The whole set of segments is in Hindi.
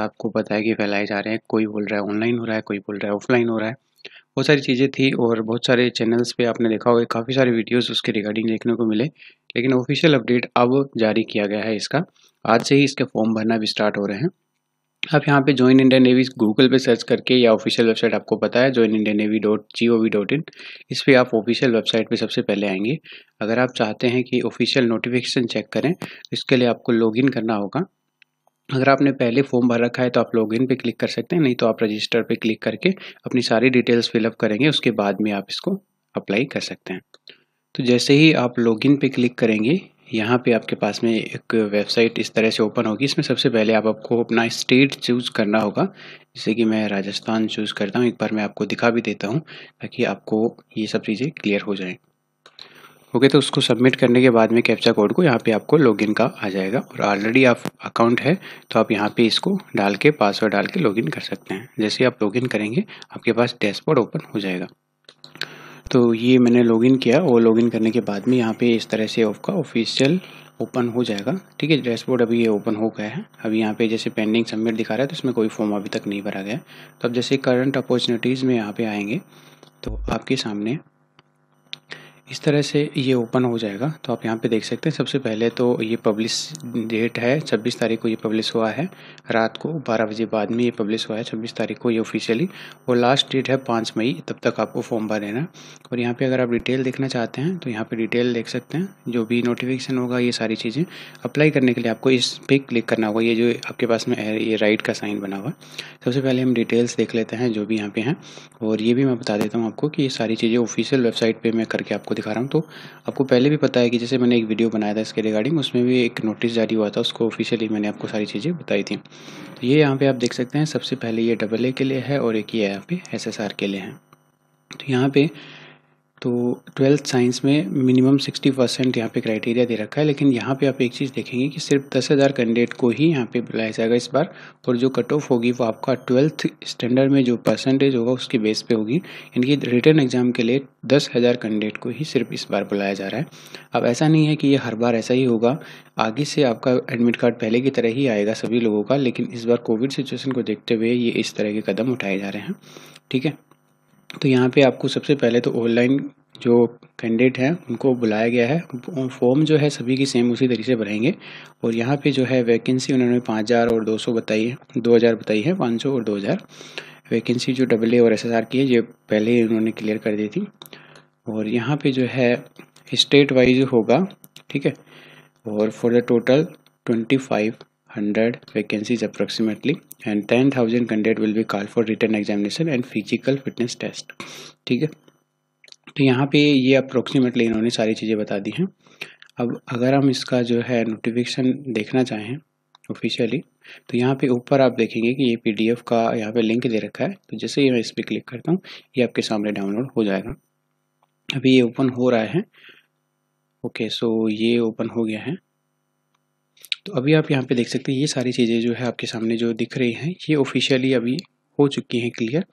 आपको पता है कि फैलाए जा रहे हैं कोई बोल रहा है ऑनलाइन हो रहा है कोई बोल रहा है ऑफलाइन हो रहा है बहुत सारी चीज़ें थी और बहुत सारे चैनल्स पे आपने देखा होगा काफ़ी सारे वीडियोस उसके रिगार्डिंग देखने को मिले लेकिन ऑफिशियल अपडेट अब जारी किया गया है इसका आज से ही इसके फॉर्म भरना भी स्टार्ट हो रहे हैं आप यहाँ पे ज्वाइन इंडिया नेवी गूगल पे सर्च करके या ऑफिशियल वेबसाइट आपको पता है join India navy dot G O V dot in इस पर आप ऑफिशियल वेबसाइट पे सबसे पहले आएंगे अगर आप चाहते हैं कि ऑफिशियल नोटिफिकेशन चेक करें इसके लिए आपको लॉगिन करना होगा अगर आपने पहले फॉर्म भर रखा है तो आप लॉगिन पे क्लिक कर सकते हैं नहीं तो आप रजिस्टर पे क्लिक करके अपनी सारी डिटेल्स फिलअप करेंगे उसके बाद में आप इसको अप्लाई कर सकते हैं तो जैसे ही आप लॉगिन पे क्लिक करेंगे यहाँ पे आपके पास में एक वेबसाइट इस तरह से ओपन होगी इसमें सबसे पहले आप आपको अपना स्टेट चूज़ करना होगा जैसे कि मैं राजस्थान चूज़ करता हूँ एक बार मैं आपको दिखा भी देता हूँ ताकि आपको ये सब चीज़ें क्लियर हो जाएँ ओके तो उसको सबमिट करने के बाद में कैप्चा कोड को यहाँ पे आपको लॉगिन का आ जाएगा और ऑलरेडी आप अकाउंट है तो आप यहाँ पे इसको डाल के पासवर्ड डाल के लॉगिन कर सकते हैं जैसे आप लॉगिन करेंगे आपके पास डैशबोर्ड ओपन हो जाएगा तो ये मैंने लॉगिन किया और लॉगिन करने के बाद में यहाँ पे इस तरह से आपका ऑफिशियल ओपन हो जाएगा ठीक है डैशबोर्ड अभी ये ओपन हो गया है अभी यहाँ पे जैसे पेंडिंग सबमिट दिखा रहा है तो इसमें कोई फॉर्म अभी तक नहीं भरा गया तो अब जैसे करंट अपॉर्चुनिटीज़ में यहाँ पे आएंगे तो आपके सामने इस तरह से ये ओपन हो जाएगा तो आप यहाँ पे देख सकते हैं सबसे पहले तो ये पब्लिश डेट है 26 तारीख को ये पब्लिश हुआ है रात को 12 बजे बाद में ये पब्लिश हुआ है 26 तारीख को ये ऑफिशियली और लास्ट डेट है 5 मई तब तक आपको फॉर्म भर देना और यहाँ पे अगर आप डिटेल देखना चाहते हैं तो यहाँ पर डिटेल देख सकते हैं जो भी नोटिफिकेशन होगा ये सारी चीज़ें अप्लाई करने के लिए आपको इस पर क्लिक करना होगा ये जो आपके पास में ये राइट का साइन बना हुआ सबसे पहले हम डिटेल्स देख लेते हैं जो भी यहाँ पे हैं और ये भी मैं बता देता हूँ आपको कि ये सारी चीज़ें ऑफिशियल वेबसाइट पर मैं करके आपको दिखा रहा हूँ तो आपको पहले भी पता है कि जैसे मैंने एक वीडियो बनाया था इसके रिगार्डिंग उसमें भी एक नोटिस जारी हुआ था उसको ऑफिशियली मैंने आपको सारी चीज़ें बताई थी तो ये यहाँ पर आप देख सकते हैं सबसे पहले ये डबल ए के लिए है और एक ये यहाँ पे एस के लिए है तो यहाँ पर तो ट्वेल्थ साइंस में मिनिमम सिक्सटी परसेंट यहाँ पे क्राइटेरिया दे रखा है लेकिन यहाँ पे आप एक चीज़ देखेंगे कि सिर्फ दस हज़ार कैंडिडेट को ही यहाँ पे बुलाया जाएगा इस बार और जो कट ऑफ होगी वो आपका ट्वेल्थ स्टैंडर्ड में जो परसेंटेज होगा उसके बेस पे होगी यानी कि रिटर्न एग्जाम के लिए दस हज़ार कैंडिडेट को ही सिर्फ इस बार बुलाया जा रहा है अब ऐसा नहीं है कि ये हर बार ऐसा ही होगा आगे से आपका एडमिट कार्ड पहले की तरह ही आएगा सभी लोगों का लेकिन इस बार कोविड सिचुएसन को देखते हुए ये इस तरह के कदम उठाए जा रहे हैं ठीक है तो यहाँ पे आपको सबसे पहले तो ऑनलाइन जो कैंडिडेट हैं उनको बुलाया गया है फॉर्म जो है सभी की सेम उसी तरीके से भरेंगे और यहाँ पे जो है वैकेंसी उन्होंने पाँच हज़ार और दो सौ बताई है दो हज़ार बताई है पाँच सौ और दो हज़ार वैकेंसी जो डबल ए और एस एस आर की है ये पहले ही उन्होंने क्लियर कर दी थी और यहाँ पे जो है स्टेट वाइज होगा ठीक है और for the total twenty five vacancies vacancies approximately and thousand candidate will be called for written examination and physical fitness test ठीक है तो यहाँ पे ये अप्रोक्सीमेटली इन्होंने सारी चीज़ें बता दी हैं अब अगर हम इसका जो है नोटिफिकेशन देखना चाहें ऑफिशियली तो यहाँ पे ऊपर आप देखेंगे कि ये पीडीएफ का यहाँ पे लिंक दे रखा है तो जैसे ही मैं इस पर क्लिक करता हूँ ये आपके सामने डाउनलोड हो जाएगा अभी ये ओपन हो रहा है ओके सो ये ओपन हो गया है तो अभी आप यहाँ पे देख सकते हैं ये सारी चीज़ें जो है आपके सामने जो दिख रही हैं ये ऑफिशियली अभी हो चुकी हैं क्लियर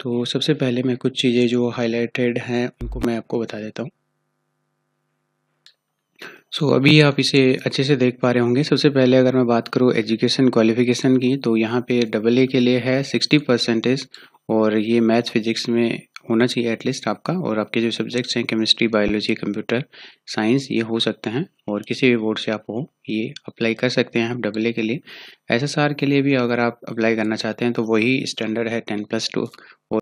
तो सबसे पहले मैं कुछ चीज़ें जो हाईलाइटेड हैं उनको मैं आपको बता देता हूँ सो so, अभी आप इसे अच्छे से देख पा रहे होंगे सबसे पहले अगर मैं बात करूँ एजुकेशन क्वालिफिकेशन की तो यहाँ पे डबल ए के लिए है सिक्सटी परसेंटेज और ये मैथ फिजिक्स में होना चाहिए एटलीस्ट आपका और आपके जो सब्जेक्ट्स हैं केमिस्ट्री बायोलॉजी कंप्यूटर साइंस ये हो सकते हैं और किसी भी बोर्ड से आप हो ये अप्लाई कर सकते हैं आप डबल ए के लिए एसएसआर के लिए भी अगर आप अप्लाई करना चाहते हैं तो वही स्टैंडर्ड है टेन प्लस टू और